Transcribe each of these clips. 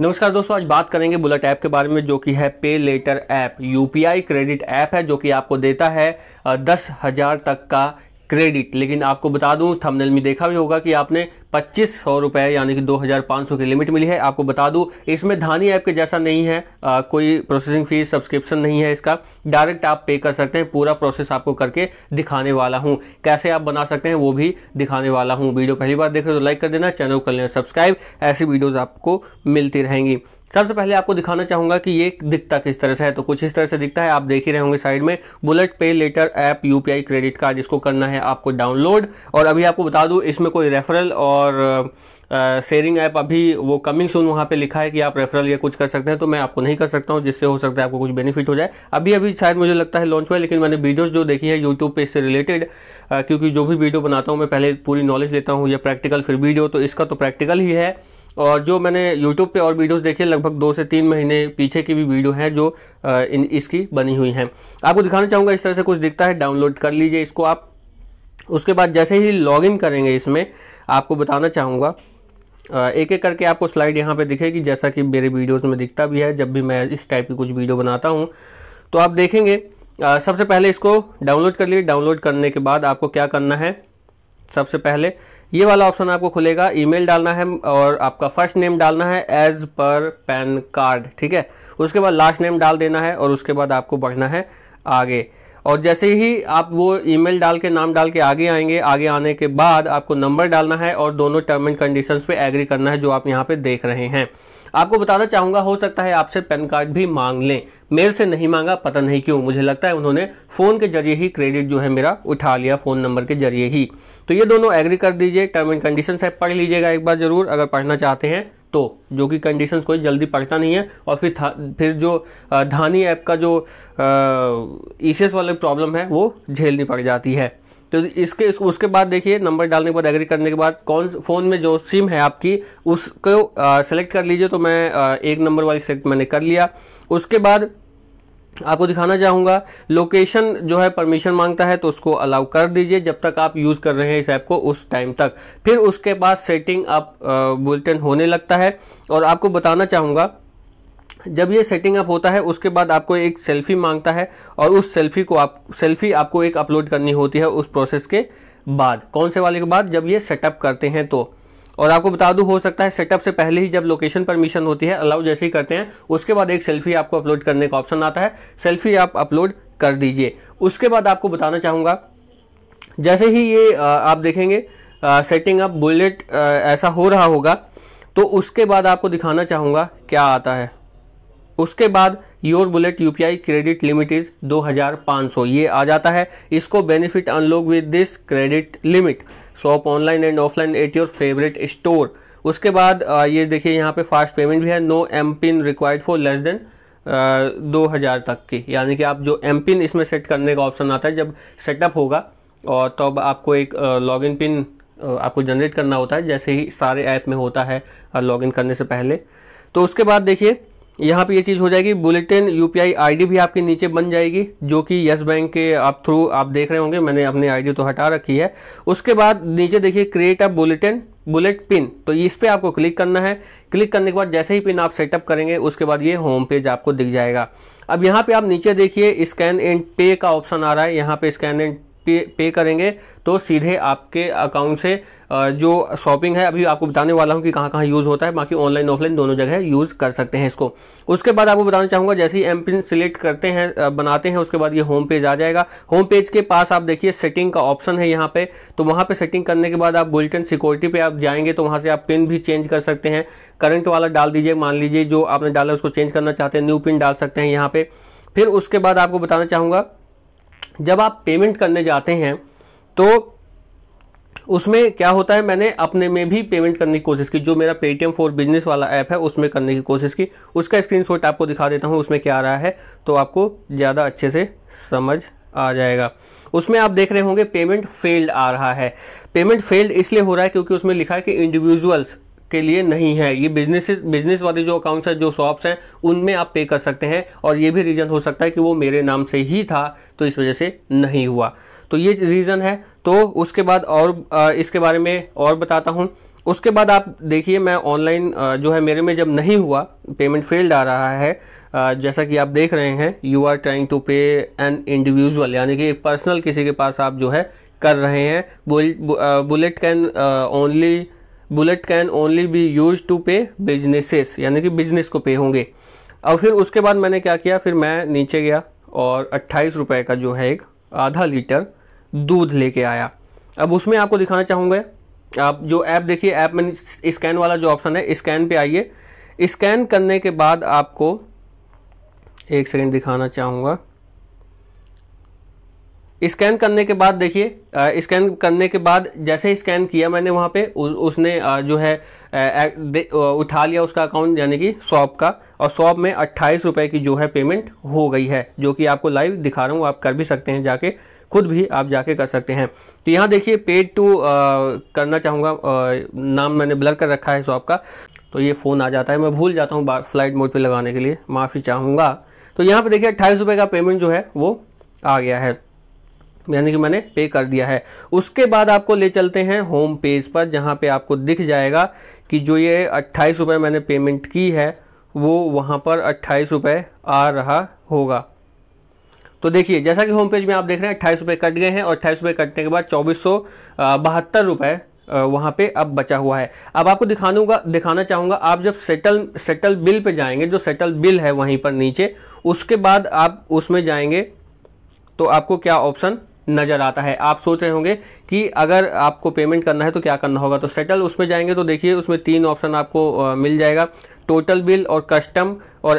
नमस्कार दोस्तों आज बात करेंगे बुलेट ऐप के बारे में जो कि है pay later app UPI credit app है जो कि आपको देता है दस हज़ार तक का क्रेडिट लेकिन आपको बता दूं थंबनेल में देखा भी होगा कि आपने पच्चीस सौ रुपये यानी कि दो हज़ार पाँच सौ की लिमिट मिली है आपको बता दूं इसमें धानी ऐप के जैसा नहीं है आ, कोई प्रोसेसिंग फीस सब्सक्रिप्शन नहीं है इसका डायरेक्ट आप पे कर सकते हैं पूरा प्रोसेस आपको करके दिखाने वाला हूं कैसे आप बना सकते हैं वो भी दिखाने वाला हूं वीडियो पहली बार देख रहे हो तो लाइक कर देना चैनल कर लेना सब्सक्राइब ऐसी वीडियोज़ आपको मिलती रहेंगी सबसे पहले आपको दिखाना चाहूँगा कि ये दिखता किस तरह से है तो कुछ इस तरह से दिखता है आप देख ही रहे होंगे साइड में bullet pay later app UPI credit card इसको करना है आपको डाउनलोड और अभी आपको बता दूँ इसमें कोई रेफरल और शेयरिंग ऐप अभी वो कमिंग सून वहाँ पे लिखा है कि आप रेफरल या कुछ कर सकते हैं तो मैं आपको नहीं कर सकता हूँ जिससे हो सकता है आपको कुछ बेनिफिट हो जाए अभी अभी शायद मुझे लगता है लॉन्च हुआ है लेकिन मैंने वीडियोस जो देखी है यूट्यूब पे इससे रिलेटेड क्योंकि जो भी वीडियो बनाता हूँ मैं पहले पूरी नॉलेज लेता हूँ या प्रैक्टिकल फिर वीडियो तो इसका तो प्रैक्टिकल ही है और जो मैंने यूट्यूब पे और वीडियोस देखे लगभग दो से तीन महीने पीछे की भी वीडियो है जो इन इसकी बनी हुई है आपको दिखाना चाहूँगा इस तरह से कुछ दिखता है डाउनलोड कर लीजिए इसको आप उसके बाद जैसे ही लॉगिन करेंगे इसमें आपको बताना चाहूँगा एक एक करके आपको स्लाइड यहाँ पे दिखेगी जैसा कि मेरे वीडियोज़ में दिखता भी है जब भी मैं इस टाइप की कुछ वीडियो बनाता हूँ तो आप देखेंगे आ, सबसे पहले इसको डाउनलोड कर लीजिए डाउनलोड करने के बाद आपको क्या करना है सबसे पहले ये वाला ऑप्शन आपको खुलेगा ईमेल डालना है और आपका फर्स्ट नेम डालना है एज पर पैन कार्ड ठीक है उसके बाद लास्ट नेम डाल देना है और उसके बाद आपको बढ़ना है आगे और जैसे ही आप वो ईमेल डाल के नाम डाल के आगे आएंगे आगे आने के बाद आपको नंबर डालना है और दोनों टर्म एंड कंडीशन पे एग्री करना है जो आप यहाँ पे देख रहे हैं आपको बताना चाहूंगा हो सकता है आपसे पैन कार्ड भी मांग लें मेल से नहीं मांगा पता नहीं क्यों मुझे लगता है उन्होंने फ़ोन के जरिए ही क्रेडिट जो है मेरा उठा लिया फ़ोन नंबर के जरिए ही तो ये दोनों एग्री कर दीजिए टर्म एंड कंडीशन है पढ़ लीजिएगा एक बार ज़रूर अगर पढ़ना चाहते हैं तो जो कि कंडीशन कोई जल्दी पड़ता नहीं है और फिर फिर जो धानी ऐप का जो ईसीएस e वाले प्रॉब्लम है वो झेलनी पड़ जाती है तो इसके इस, उसके बाद देखिए नंबर डालने के बाद एग्री करने के बाद कौन फ़ोन में जो सिम है आपकी उसको सेलेक्ट कर लीजिए तो मैं आ, एक नंबर वाली सेलेक्ट मैंने कर लिया उसके बाद आपको दिखाना चाहूँगा लोकेशन जो है परमिशन मांगता है तो उसको अलाउ कर दीजिए जब तक आप यूज़ कर रहे हैं इस ऐप को उस टाइम तक फिर उसके बाद सेटिंग आप बुलेटिन होने लगता है और आपको बताना चाहूँगा जब ये सेटिंग अप होता है उसके बाद आपको एक सेल्फ़ी मांगता है और उस सेल्फ़ी को आप सेल्फ़ी आपको एक अपलोड करनी होती है उस प्रोसेस के बाद कौन से वाले के बाद जब ये सेटअप करते हैं तो और आपको बता दूं हो सकता है सेटअप से पहले ही जब लोकेशन परमिशन होती है अलाउ जैसे ही करते हैं उसके बाद एक सेल्फी आपको अपलोड करने का ऑप्शन आता है सेल्फी आप अपलोड कर दीजिए उसके बाद आपको बताना चाहूँगा जैसे ही ये आप देखेंगे सेटिंग अप बुलेट ऐसा हो रहा होगा तो उसके बाद आपको दिखाना चाहूँगा क्या आता है उसके बाद your bullet UPI credit limit is 2500 ये आ जाता है इसको benefit unlock with this credit limit shop online and offline at your favourite store उसके बाद ये देखिए यहाँ पे फास्ट पेमेंट भी है no M PIN required for less than दो हज़ार तक की यानी कि आप जो एम पिन इसमें सेट करने का ऑप्शन आता है जब सेटअप होगा और तब तो आपको एक लॉगिन पिन आपको जनरेट करना होता है जैसे ही सारे ऐप में होता है लॉगिन करने से पहले तो उसके बाद देखिए यहाँ पे ये चीज़ हो जाएगी बुलेटिन यूपीआई आईडी भी आपके नीचे बन जाएगी जो कि येस बैंक के आप थ्रू आप देख रहे होंगे मैंने अपनी आईडी तो हटा रखी है उसके बाद नीचे देखिए create a bulletin bullet pin तो इस पर आपको क्लिक करना है क्लिक करने के बाद जैसे ही पिन आप सेटअप करेंगे उसके बाद ये होम पेज आपको दिख जाएगा अब यहाँ पे आप नीचे देखिए स्कैन एंड पे का ऑप्शन आ रहा है यहाँ पे स्कैन एंड पे पे करेंगे तो सीधे आपके अकाउंट से जो शॉपिंग है अभी आपको बताने वाला हूँ कि कहाँ कहाँ यूज़ होता है बाकी ऑनलाइन ऑफलाइन दोनों जगह यूज़ कर सकते हैं इसको उसके बाद आपको बताना चाहूँगा जैसे ही एम पिन सिलेक्ट करते हैं बनाते हैं उसके बाद ये होम पेज आ जाएगा होम पेज के पास आप देखिए सेटिंग का ऑप्शन है यहाँ पे तो वहाँ पर सेटिंग करने के बाद आप बुलेटिन सिक्योरिटी पर आप जाएंगे तो वहाँ से आप पिन भी चेंज कर सकते हैं करंट वाला डाल दीजिए मान लीजिए जो आपने डाला उसको चेंज करना चाहते हैं न्यू पिन डाल सकते हैं यहाँ पे फिर उसके बाद आपको बताना चाहूँगा जब आप पेमेंट करने जाते हैं तो उसमें क्या होता है मैंने अपने में भी पेमेंट करने की कोशिश की जो मेरा पेटीएम फॉर बिजनेस वाला ऐप है उसमें करने की कोशिश की उसका स्क्रीनशॉट आपको दिखा देता हूँ उसमें क्या आ रहा है तो आपको ज़्यादा अच्छे से समझ आ जाएगा उसमें आप देख रहे होंगे पेमेंट फेल्ड आ रहा है पेमेंट फेल्ड इसलिए हो रहा है क्योंकि उसमें लिखा है कि इंडिविजुअल्स के लिए नहीं है ये बिजनेस बिजनेस वाले जो अकाउंट्स हैं जो शॉप्स हैं उनमें आप पे कर सकते हैं और ये भी रीज़न हो सकता है कि वो मेरे नाम से ही था तो इस वजह से नहीं हुआ तो ये रीज़न है तो उसके बाद और इसके बारे में और बताता हूँ उसके बाद आप देखिए मैं ऑनलाइन जो है मेरे में जब नहीं हुआ पेमेंट फेल्ड आ रहा है जैसा कि आप देख रहे हैं you are trying to pay an individual यानी कि पर्सनल किसी के पास आप जो है कर रहे हैं bullet can only bullet can only be use to pay businesses यानी कि बिजनेस को पे होंगे और फिर उसके बाद मैंने क्या किया फिर मैं नीचे गया और अट्ठाईस रुपये का जो है एक आधा लीटर दूध लेके आया अब उसमें आपको दिखाना चाहूँगा आप जो ऐप देखिए ऐप में स्कैन वाला जो ऑप्शन है स्कैन पे आइए स्कैन करने के बाद आपको एक सेकेंड दिखाना चाहूँगा स्कैन करने के बाद देखिए स्कैन करने के बाद जैसे स्कैन किया मैंने वहाँ पे उ, उसने जो है उठा लिया उसका अकाउंट यानी कि शॉप का और शॉप में अट्ठाईस रुपये की जो है पेमेंट हो गई है जो कि आपको लाइव दिखा रहा हूँ आप कर भी सकते हैं जाके खुद भी आप जाके कर सकते हैं तो यहाँ देखिए पेड टू करना चाहूँगा नाम मैंने ब्लर कर रखा है शॉप का तो ये फ़ोन आ जाता है मैं भूल जाता हूँ फ्लाइट मोड पर लगाने के लिए माफ़ी चाहूँगा तो यहाँ पर देखिए अट्ठाईस रुपये का पेमेंट जो है वो आ गया है यानी कि मैंने पे कर दिया है उसके बाद आपको ले चलते हैं होम पेज पर जहाँ पे आपको दिख जाएगा कि जो ये अट्ठाईस रुपये मैंने पेमेंट की है वो वहाँ पर अट्ठाईस रुपये आ रहा होगा तो देखिए जैसा कि होम पेज में आप देख रहे हैं अट्ठाईस रुपये कट गए हैं और अट्ठाईस रुपये कटने के बाद चौबीस सौ बहत्तर रुपये वहाँ पे अब बचा हुआ है अब आपको दिखाऊंगा दिखाना चाहूँगा आप जब सेटल सेटल बिल पे जाएंगे जो सेटल बिल है वहीं पर नीचे उसके बाद आप उसमें जाएंगे तो आपको क्या ऑप्शन नज़र आता है आप सोच रहे होंगे कि अगर आपको पेमेंट करना है तो क्या करना होगा तो सेटल उसमें जाएंगे तो देखिए उसमें तीन ऑप्शन आपको आ, मिल जाएगा टोटल बिल और कस्टम और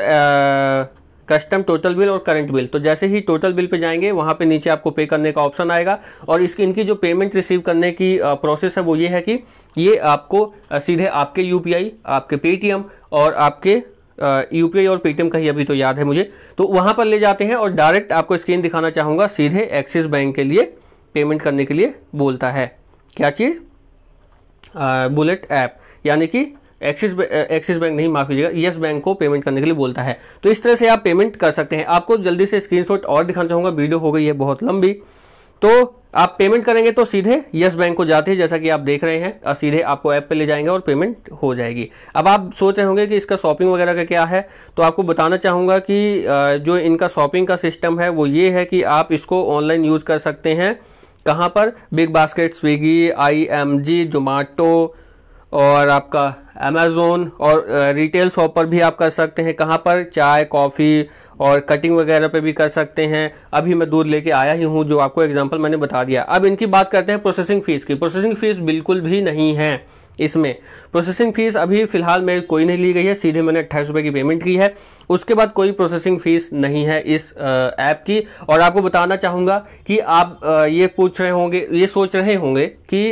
कस्टम टोटल बिल और करंट बिल तो जैसे ही टोटल बिल पे जाएंगे वहाँ पे नीचे आपको पे करने का ऑप्शन आएगा और इसकी इनकी जो पेमेंट रिसीव करने की प्रोसेस है वो ये है कि ये आपको सीधे आपके यूपीआई आपके पेटीएम और आपके यू और पेटीएम का ही अभी तो याद है मुझे तो वहाँ पर ले जाते हैं और डायरेक्ट आपको स्क्रीन दिखाना चाहूँगा सीधे एक्सिस बैंक के लिए पेमेंट करने के लिए बोलता है क्या चीज़ बुलेट ऐप यानी कि एक्सिस एक्सिस बैंक नहीं माफ कीजिएगा येस बैंक को पेमेंट करने के लिए बोलता है तो इस तरह से आप पेमेंट कर सकते हैं आपको जल्दी से स्क्रीनशॉट और दिखाना चाहूँगा वीडियो हो गई है बहुत लंबी तो आप पेमेंट करेंगे तो सीधे यस बैंक को जाते हैं जैसा कि आप देख रहे हैं और सीधे आपको ऐप पे ले जाएंगे और पेमेंट हो जाएगी अब आप सोच रहे होंगे कि इसका शॉपिंग वगैरह का क्या है तो आपको बताना चाहूँगा कि जो इनका शॉपिंग का सिस्टम है वो ये है कि आप इसको ऑनलाइन यूज़ कर सकते हैं कहाँ पर BigBasket Swiggy I M G Zomato और आपका अमेज़ोन और रिटेल शॉप पर भी आप कर सकते हैं कहाँ पर चाय कॉफ़ी और कटिंग वगैरह पे भी कर सकते हैं अभी मैं दूध लेके आया ही हूँ जो आपको एग्जाम्पल मैंने बता दिया अब इनकी बात करते हैं प्रोसेसिंग फ़ीस की प्रोसेसिंग फ़ीस बिल्कुल भी नहीं है इसमें प्रोसेसिंग फ़ीस अभी फ़िलहाल मेरी कोई नहीं ली गई है सीधे मैंने अट्ठाईस रुपये की पेमेंट की है उसके बाद कोई प्रोसेसिंग फ़ीस नहीं है इस ऐप की और आपको बताना चाहूँगा कि आप ये पूछ रहे होंगे ये सोच रहे होंगे कि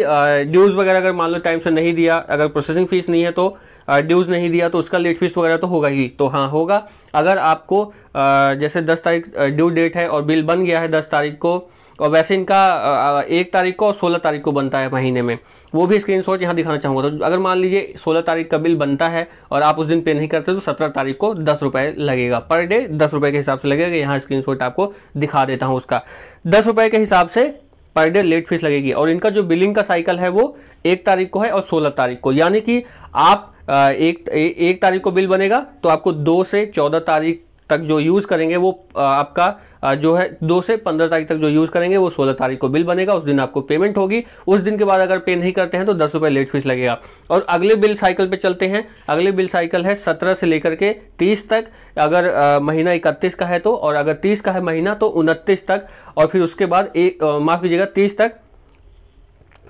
ड्यूज़ वगैरह अगर मान लो टाइम से नहीं दिया अगर प्रोसेसिंग फ़ीस नहीं है तो ड्यूज़ नहीं दिया तो उसका लेट फीस वगैरह तो होगा ही तो हाँ होगा अगर आपको जैसे दस तारीख ड्यू डेट है और बिल बन गया है दस तारीख को और वैसे इनका एक तारीख को और सोलह तारीख को बनता है महीने में वो भी स्क्रीन शॉट यहाँ दिखाना चाहूँगा तो अगर मान लीजिए सोलह तारीख का बिल बनता है और आप उस दिन पे नहीं करते तो सत्रह तारीख को दस रुपये लगेगा पर डे दस रुपये के हिसाब से लगेगा यहाँ स्क्रीन शॉट आपको दिखा देता हूँ उसका दस रुपये के हिसाब से पर डे लेट फीस लगेगी और इनका जो बिलिंग का साइकिल है वो एक तारीख को है और सोलह तारीख को यानी कि आप एक एक तारीख को बिल बनेगा तो आपको दो से चौदह तारीख तक जो यूज़ करेंगे वो आपका जो है दो से पंद्रह तारीख तक जो यूज़ करेंगे वो सोलह तारीख को बिल बनेगा उस दिन आपको पेमेंट होगी उस दिन के बाद अगर पे नहीं करते हैं तो दस रुपये लेट फीस लगेगा और अगले बिल साइकिल पे चलते हैं अगले बिल साइकिल है सत्रह से लेकर के तीस तक अगर आ, महीना इकतीस का है तो और अगर तीस का है महीना तो उनतीस तक और फिर उसके बाद एक माफ़ कीजिएगा तीस तक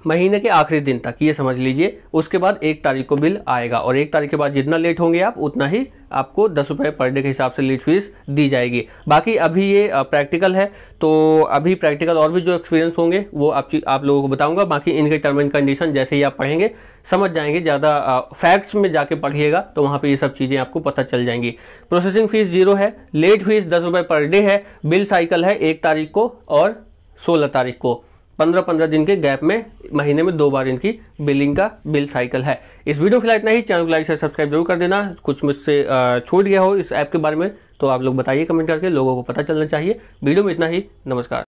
महीने के आखिरी दिन तक ये समझ लीजिए उसके बाद एक तारीख को बिल आएगा और एक तारीख के बाद जितना लेट होंगे आप उतना ही आपको दस रुपये पर डे के हिसाब से लेट फीस दी जाएगी बाकी अभी ये प्रैक्टिकल है तो अभी प्रैक्टिकल और भी जो एक्सपीरियंस होंगे वो आप आप लोगों को बताऊंगा बाकी इनके टर्म एंड कंडीशन जैसे ही आप पढ़ेंगे समझ जाएंगे ज़्यादा फैक्ट्स में जाके पढ़िएगा तो वहाँ पर ये सब चीज़ें आपको पता चल जाएंगी प्रोसेसिंग फ़ीस जीरो है लेट फीस दस रुपये पर डे है बिल साइकिल है एक तारीख को और सोलह तारीख को पंद्रह पंद्रह दिन के गैप में महीने में दो बार इनकी बिलिंग का बिल साइकिल है इस वीडियो फिलहाल इतना ही चैनल को लाइक से सब्सक्राइब जरूर कर देना कुछ मुझसे छूट गया हो इस ऐप के बारे में तो आप लोग बताइए कमेंट करके लोगों को पता चलना चाहिए वीडियो में इतना ही नमस्कार